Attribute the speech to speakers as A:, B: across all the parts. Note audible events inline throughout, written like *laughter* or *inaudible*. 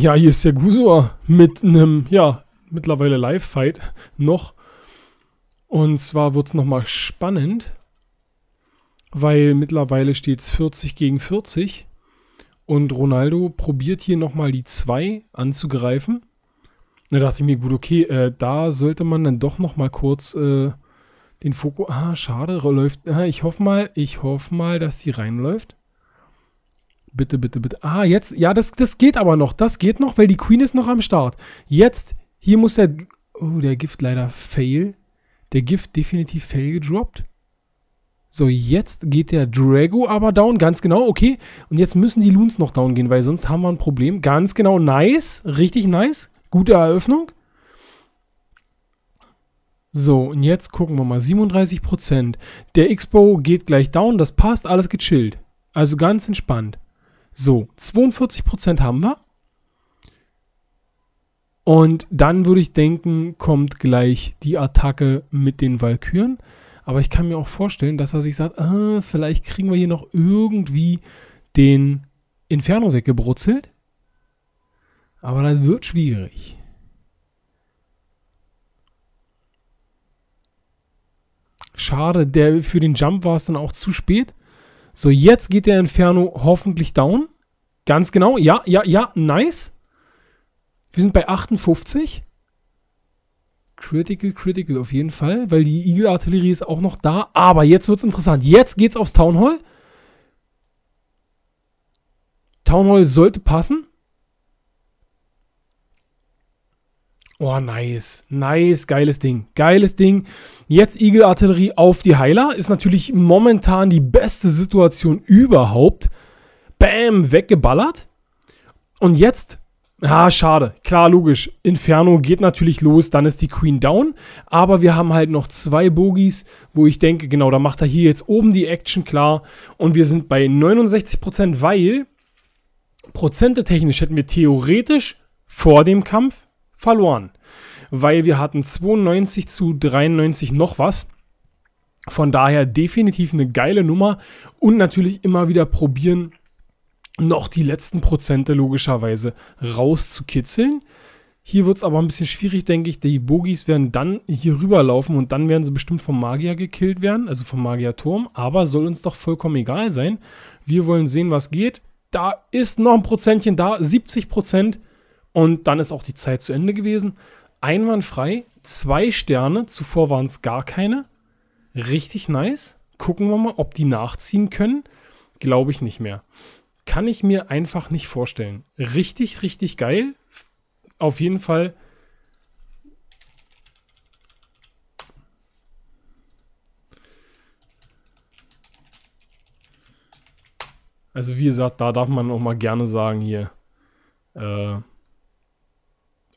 A: Ja, hier ist der Gusor mit einem, ja, mittlerweile Live-Fight noch. Und zwar wird es nochmal spannend, weil mittlerweile steht es 40 gegen 40. Und Ronaldo probiert hier nochmal die 2 anzugreifen. Da dachte ich mir, gut, okay, äh, da sollte man dann doch nochmal kurz äh, den Fokus. Ah, schade, läuft. Ah, ich hoffe mal, ich hoffe mal, dass die reinläuft. Bitte, bitte, bitte. Ah, jetzt, ja, das, das geht aber noch. Das geht noch, weil die Queen ist noch am Start. Jetzt, hier muss der, oh, der Gift leider fail. Der Gift definitiv fail gedroppt. So, jetzt geht der Drago aber down, ganz genau, okay. Und jetzt müssen die Loons noch down gehen, weil sonst haben wir ein Problem. Ganz genau, nice, richtig nice. Gute Eröffnung. So, und jetzt gucken wir mal, 37%. Der X-Bow geht gleich down, das passt, alles gechillt. Also ganz entspannt. So, 42% haben wir. Und dann würde ich denken, kommt gleich die Attacke mit den Valkyren. Aber ich kann mir auch vorstellen, dass er sich sagt, ah, vielleicht kriegen wir hier noch irgendwie den Inferno weggebrutzelt. Aber das wird schwierig. Schade, der, für den Jump war es dann auch zu spät. So, jetzt geht der Inferno hoffentlich down. Ganz genau. Ja, ja, ja. Nice. Wir sind bei 58. Critical, critical auf jeden Fall, weil die Eagle-Artillerie ist auch noch da. Aber jetzt wird's interessant. Jetzt geht's aufs Town Hall. Town Hall sollte passen. Oh, nice. Nice. Geiles Ding. Geiles Ding. Jetzt Eagle-Artillerie auf die Heiler. Ist natürlich momentan die beste Situation überhaupt. Bam. Weggeballert. Und jetzt. Ah, schade. Klar, logisch. Inferno geht natürlich los, dann ist die Queen down. Aber wir haben halt noch zwei Bogies, wo ich denke, genau, da macht er hier jetzt oben die Action klar. Und wir sind bei 69%, weil prozente technisch hätten wir theoretisch vor dem Kampf verloren, weil wir hatten 92 zu 93 noch was. Von daher definitiv eine geile Nummer und natürlich immer wieder probieren, noch die letzten Prozente logischerweise rauszukitzeln. Hier wird es aber ein bisschen schwierig, denke ich. Die Bogies werden dann hier rüberlaufen und dann werden sie bestimmt vom Magier gekillt werden, also vom Magierturm. Aber soll uns doch vollkommen egal sein. Wir wollen sehen, was geht. Da ist noch ein Prozentchen da, 70 Prozent. Und dann ist auch die Zeit zu Ende gewesen. Einwandfrei, zwei Sterne, zuvor waren es gar keine. Richtig nice. Gucken wir mal, ob die nachziehen können. Glaube ich nicht mehr. Kann ich mir einfach nicht vorstellen. Richtig, richtig geil. Auf jeden Fall. Also wie gesagt, da darf man auch mal gerne sagen hier. Äh,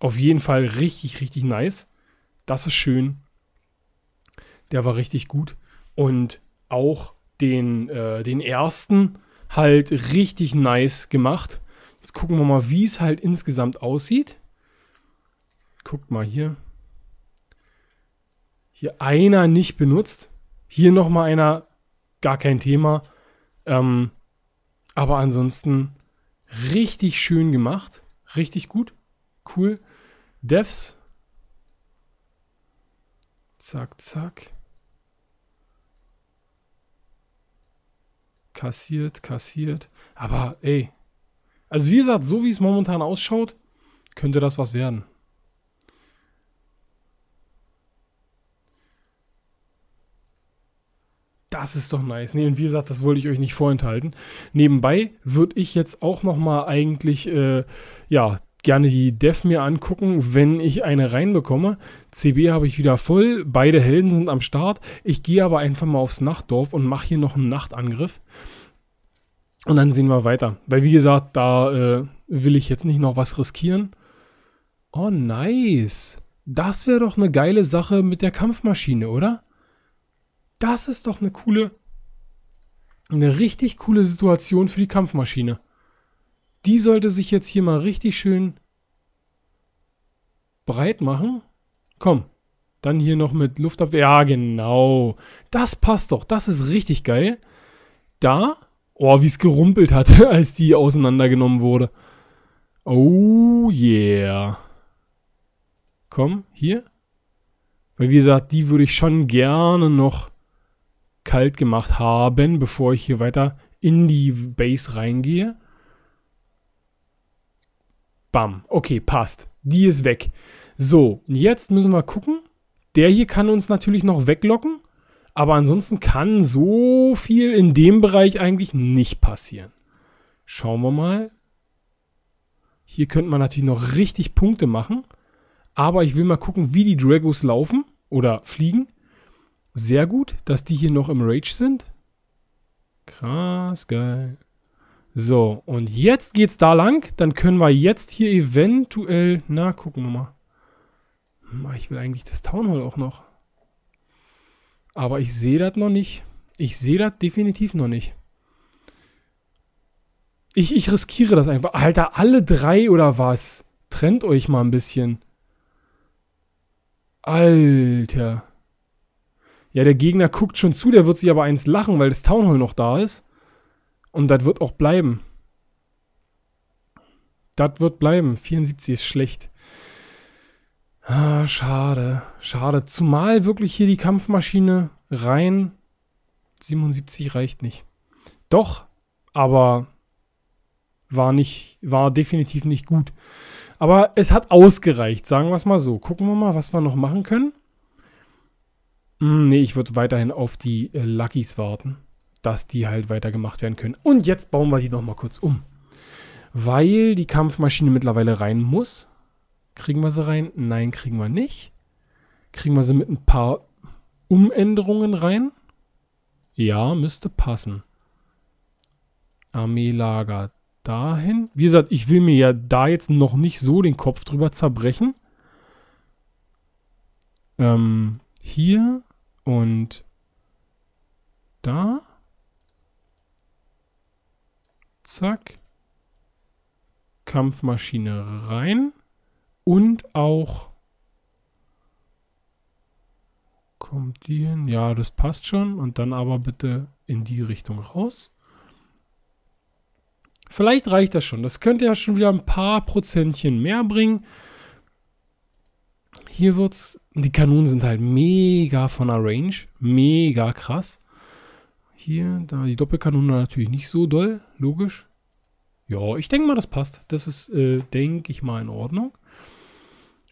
A: auf jeden Fall richtig, richtig nice. Das ist schön. Der war richtig gut. Und auch den, äh, den ersten halt richtig nice gemacht. Jetzt gucken wir mal, wie es halt insgesamt aussieht. Guckt mal hier. Hier einer nicht benutzt. Hier nochmal einer, gar kein Thema. Ähm, aber ansonsten richtig schön gemacht. Richtig gut. Cool. Devs. Zack, zack. Kassiert, kassiert. Aber ey. Also wie gesagt, so wie es momentan ausschaut, könnte das was werden. Das ist doch nice. Nee, und wie gesagt, das wollte ich euch nicht vorenthalten. Nebenbei würde ich jetzt auch noch mal eigentlich, äh, ja, gerne die Dev mir angucken, wenn ich eine reinbekomme. CB habe ich wieder voll, beide Helden sind am Start. Ich gehe aber einfach mal aufs Nachtdorf und mache hier noch einen Nachtangriff. Und dann sehen wir weiter. Weil wie gesagt, da äh, will ich jetzt nicht noch was riskieren. Oh, nice. Das wäre doch eine geile Sache mit der Kampfmaschine, oder? Das ist doch eine coole, eine richtig coole Situation für die Kampfmaschine. Die sollte sich jetzt hier mal richtig schön breit machen. Komm, dann hier noch mit Luftabwehr. Ja, genau. Das passt doch. Das ist richtig geil. Da. Oh, wie es gerumpelt hat, *laughs* als die auseinandergenommen wurde. Oh yeah. Komm, hier. Weil wie gesagt, die würde ich schon gerne noch kalt gemacht haben, bevor ich hier weiter in die Base reingehe. Bam. Okay, passt. Die ist weg. So, und jetzt müssen wir gucken. Der hier kann uns natürlich noch weglocken. Aber ansonsten kann so viel in dem Bereich eigentlich nicht passieren. Schauen wir mal. Hier könnte man natürlich noch richtig Punkte machen. Aber ich will mal gucken, wie die Dragos laufen oder fliegen. Sehr gut, dass die hier noch im Rage sind. Krass, geil. So, und jetzt geht's da lang. Dann können wir jetzt hier eventuell... Na, gucken wir mal. Hm, ich will eigentlich das Town Hall auch noch. Aber ich sehe das noch nicht. Ich sehe das definitiv noch nicht. Ich, ich riskiere das einfach. Alter, alle drei oder was? Trennt euch mal ein bisschen. Alter. Ja, der Gegner guckt schon zu, der wird sich aber eins lachen, weil das Town Hall noch da ist. Und das wird auch bleiben. Das wird bleiben. 74 ist schlecht. Ah, schade, schade. Zumal wirklich hier die Kampfmaschine rein. 77 reicht nicht. Doch, aber war nicht, war definitiv nicht gut. Aber es hat ausgereicht, sagen wir es mal so. Gucken wir mal, was wir noch machen können. Hm, nee, ich würde weiterhin auf die äh, Luckys warten dass die halt weitergemacht werden können. Und jetzt bauen wir die nochmal kurz um. Weil die Kampfmaschine mittlerweile rein muss. Kriegen wir sie rein? Nein, kriegen wir nicht. Kriegen wir sie mit ein paar Umänderungen rein? Ja, müsste passen. Armeelager dahin. Wie gesagt, ich will mir ja da jetzt noch nicht so den Kopf drüber zerbrechen. Ähm, hier und da. Zack. Kampfmaschine rein. Und auch... Kommt die hin? Ja, das passt schon. Und dann aber bitte in die Richtung raus. Vielleicht reicht das schon. Das könnte ja schon wieder ein paar Prozentchen mehr bringen. Hier wird's. Die Kanonen sind halt mega von der Range. Mega krass. Hier, da die Doppelkanone natürlich nicht so doll, logisch. Ja, ich denke mal, das passt. Das ist, äh, denke ich mal, in Ordnung.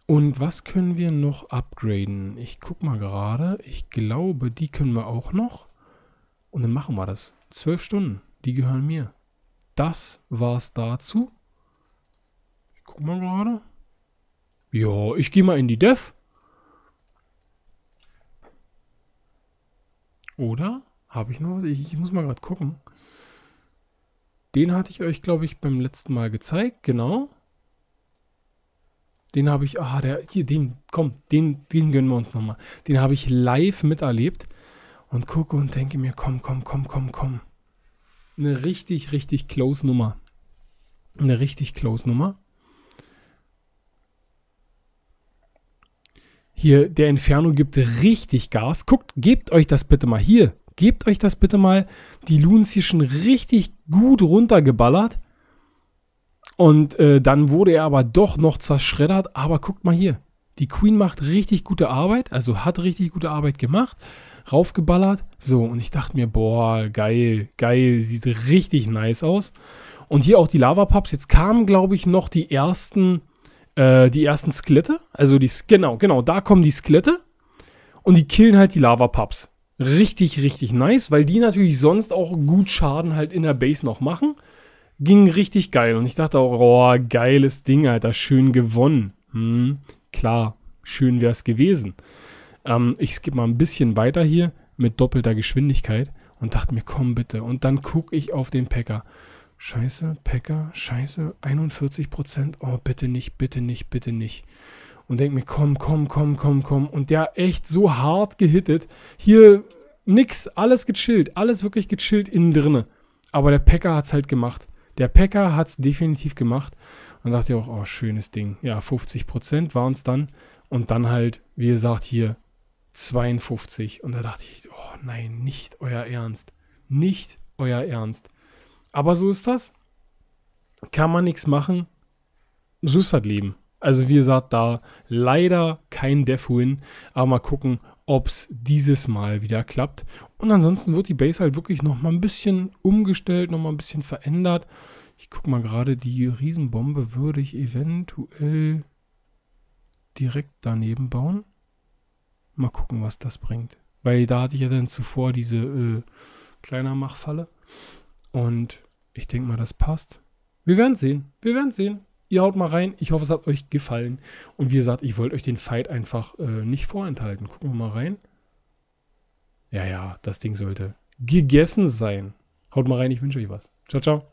A: Und was können wir noch upgraden? Ich guck mal gerade. Ich glaube, die können wir auch noch. Und dann machen wir das. Zwölf Stunden, die gehören mir. Das war's dazu. Ich guck mal gerade. Ja, ich gehe mal in die Dev. Oder? Habe ich noch was? Ich, ich muss mal gerade gucken. Den hatte ich euch, glaube ich, beim letzten Mal gezeigt. Genau. Den habe ich, ah, der, hier, den, komm, den, den gönnen wir uns nochmal. Den habe ich live miterlebt und gucke und denke mir, komm, komm, komm, komm, komm. Eine richtig, richtig close Nummer. Eine richtig close Nummer. Hier, der Inferno gibt richtig Gas. Guckt, gebt euch das bitte mal hier. Gebt euch das bitte mal. Die Loons hier schon richtig gut runtergeballert. Und äh, dann wurde er aber doch noch zerschreddert. Aber guckt mal hier. Die Queen macht richtig gute Arbeit, also hat richtig gute Arbeit gemacht, raufgeballert. So, und ich dachte mir, boah, geil, geil, sieht richtig nice aus. Und hier auch die Lava Pups. Jetzt kamen, glaube ich, noch die ersten, äh, die ersten Skelette. Also die, genau, genau, da kommen die Skelette. Und die killen halt die Lava Pups richtig, richtig nice, weil die natürlich sonst auch gut Schaden halt in der Base noch machen. Ging richtig geil und ich dachte auch, oh, geiles Ding, Alter, schön gewonnen. Hm, klar, schön wäre es gewesen. Ähm, ich skippe mal ein bisschen weiter hier mit doppelter Geschwindigkeit und dachte mir, komm bitte. Und dann gucke ich auf den Packer. Scheiße, Packer, scheiße, 41%. Oh, bitte nicht, bitte nicht, bitte nicht und denke mir, komm, komm, komm, komm, komm. Und der echt so hart gehittet. Hier nix, alles gechillt, alles wirklich gechillt innen drinne. Aber der Packer hat's halt gemacht. Der Packer hat's definitiv gemacht. Und dachte ich auch, oh, schönes Ding. Ja, 50% waren es dann. Und dann halt, wie gesagt, hier 52. Und da dachte ich, oh nein, nicht euer Ernst. Nicht euer Ernst. Aber so ist das. Kann man nichts machen. So ist das Leben. Also wie gesagt, da leider kein Death-Win, aber mal gucken, ob es dieses Mal wieder klappt. Und ansonsten wird die Base halt wirklich nochmal ein bisschen umgestellt, nochmal ein bisschen verändert. Ich gucke mal gerade, die Riesenbombe würde ich eventuell direkt daneben bauen. Mal gucken, was das bringt. Weil da hatte ich ja dann zuvor diese äh, kleiner Machfalle. Und ich denke mal, das passt. Wir werden sehen. Wir werden sehen. Ihr haut mal rein. Ich hoffe, es hat euch gefallen. Und wie gesagt, ich wollte euch den Fight einfach äh, nicht vorenthalten. Gucken wir mal rein. Ja, ja, das Ding sollte gegessen sein. Haut mal rein. Ich wünsche euch was. Ciao, ciao.